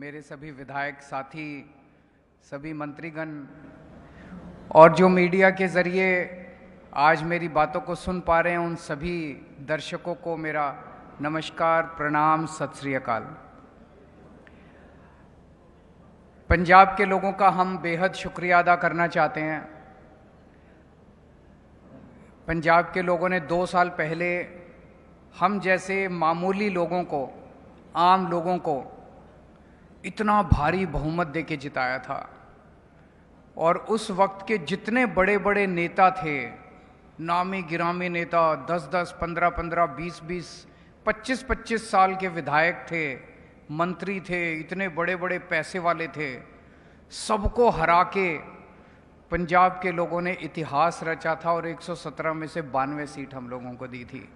मेरे सभी विधायक साथी सभी मंत्रीगण और जो मीडिया के ज़रिए आज मेरी बातों को सुन पा रहे हैं उन सभी दर्शकों को मेरा नमस्कार प्रणाम सत श्री अकाल पंजाब के लोगों का हम बेहद शुक्रिया अदा करना चाहते हैं पंजाब के लोगों ने दो साल पहले हम जैसे मामूली लोगों को आम लोगों को इतना भारी बहुमत दे के जिताया था और उस वक्त के जितने बड़े बड़े नेता थे नामी गिरामी नेता दस दस पंद्रह पंद्रह बीस बीस पच्चीस पच्चीस साल के विधायक थे मंत्री थे इतने बड़े बड़े पैसे वाले थे सबको हरा के पंजाब के लोगों ने इतिहास रचा था और 117 में से बानवे सीट हम लोगों को दी थी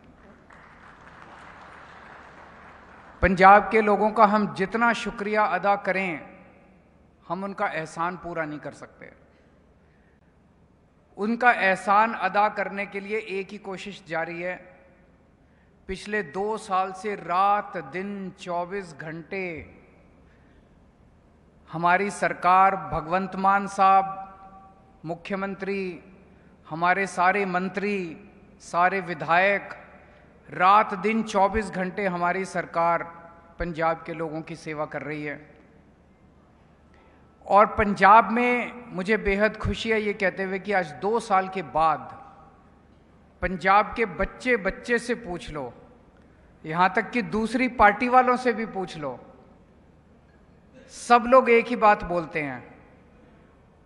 पंजाब के लोगों का हम जितना शुक्रिया अदा करें हम उनका एहसान पूरा नहीं कर सकते उनका एहसान अदा करने के लिए एक ही कोशिश जारी है पिछले दो साल से रात दिन 24 घंटे हमारी सरकार भगवंत मान साहब मुख्यमंत्री हमारे सारे मंत्री सारे विधायक रात दिन 24 घंटे हमारी सरकार पंजाब के लोगों की सेवा कर रही है और पंजाब में मुझे बेहद खुशी है ये कहते हुए कि आज दो साल के बाद पंजाब के बच्चे बच्चे से पूछ लो यहाँ तक कि दूसरी पार्टी वालों से भी पूछ लो सब लोग एक ही बात बोलते हैं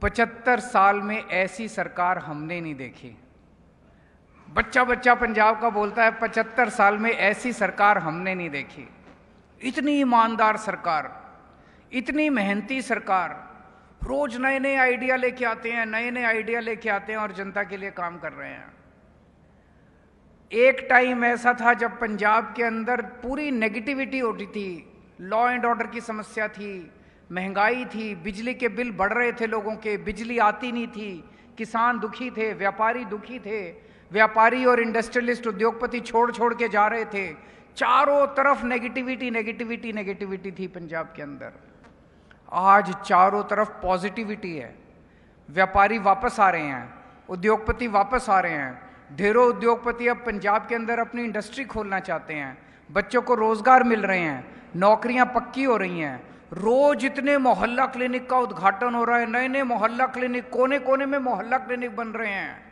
पचहत्तर साल में ऐसी सरकार हमने नहीं देखी बच्चा बच्चा पंजाब का बोलता है पचहत्तर साल में ऐसी सरकार हमने नहीं देखी इतनी ईमानदार सरकार इतनी मेहनती सरकार रोज नए नए आइडिया लेके आते हैं नए नए आइडिया लेके आते हैं और जनता के लिए काम कर रहे हैं एक टाइम ऐसा था जब पंजाब के अंदर पूरी नेगेटिविटी होती थी लॉ एंड ऑर्डर की समस्या थी महंगाई थी बिजली के बिल बढ़ रहे थे लोगों के बिजली आती नहीं थी किसान दुखी थे व्यापारी दुखी थे व्यापारी और इंडस्ट्रियलिस्ट उद्योगपति छोड़ छोड़ के जा रहे थे चारों तरफ नेगेटिविटी नेगेटिविटी नेगेटिविटी थी पंजाब के अंदर आज चारों तरफ पॉजिटिविटी है व्यापारी वापस आ रहे हैं उद्योगपति वापस आ रहे हैं ढेरों उद्योगपति अब पंजाब के अंदर अपनी इंडस्ट्री खोलना चाहते हैं बच्चों को रोजगार मिल रहे हैं नौकरियां पक्की हो रही हैं रोज इतने मोहल्ला क्लिनिक का उद्घाटन हो रहा है नए नए मोहल्ला क्लिनिक कोने कोने में मोहल्ला क्लिनिक बन रहे हैं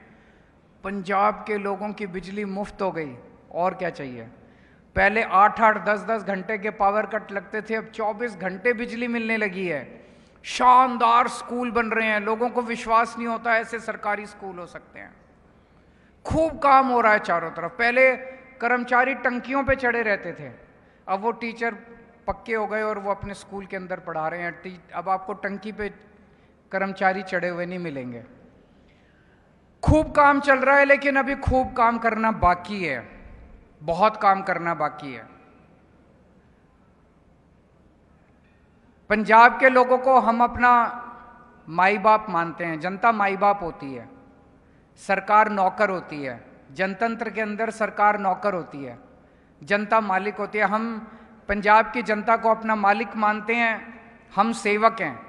पंजाब के लोगों की बिजली मुफ्त हो गई और क्या चाहिए पहले आठ आठ दस दस घंटे के पावर कट लगते थे अब चौबीस घंटे बिजली मिलने लगी है शानदार स्कूल बन रहे हैं लोगों को विश्वास नहीं होता ऐसे सरकारी स्कूल हो सकते हैं खूब काम हो रहा है चारों तरफ पहले कर्मचारी टंकियों पे चढ़े रहते थे अब वो टीचर पक्के हो गए और वो अपने स्कूल के अंदर पढ़ा रहे हैं अब आपको टंकी पे कर्मचारी चढ़े हुए नहीं मिलेंगे खूब काम चल रहा है लेकिन अभी खूब काम करना बाकी है बहुत काम करना बाकी है पंजाब के लोगों को हम अपना माई बाप मानते हैं जनता माई बाप होती है सरकार नौकर होती है जनतंत्र के अंदर सरकार नौकर होती है जनता मालिक होती है हम पंजाब की जनता को अपना मालिक मानते हैं हम सेवक हैं